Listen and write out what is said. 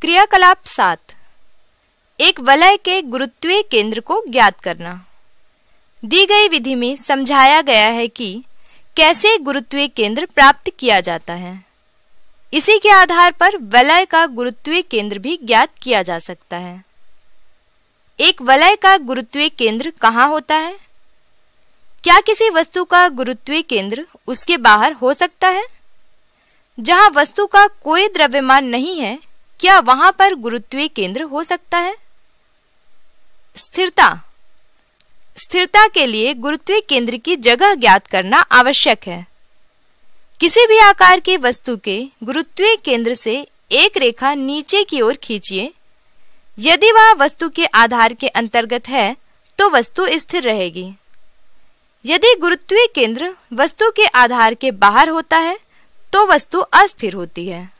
क्रियाकलाप सात एक वलय के गुरुत्वीय केंद्र को ज्ञात करना दी गई विधि में समझाया गया है कि कैसे गुरुत्वीय केंद्र प्राप्त किया जाता है इसी के आधार पर वलय का गुरुत्वीय केंद्र भी ज्ञात किया जा सकता है एक वलय का गुरुत्वीय केंद्र कहाँ होता है क्या किसी वस्तु का गुरुत्वीय केंद्र उसके बाहर हो सकता है जहां वस्तु का कोई द्रव्यमान नहीं है क्या वहां पर गुरुत्वीय केंद्र हो सकता है स्थिरता स्थिरता के लिए गुरुत्वीय केंद्र की जगह ज्ञात करना आवश्यक है किसी भी आकार की वस्तु के गुरुत्वीय केंद्र से एक रेखा नीचे की ओर खींचिए यदि वह वस्तु के आधार के अंतर्गत है तो वस्तु स्थिर रहेगी यदि गुरुत्वीय केंद्र वस्तु के आधार के बाहर होता है तो वस्तु अस्थिर होती है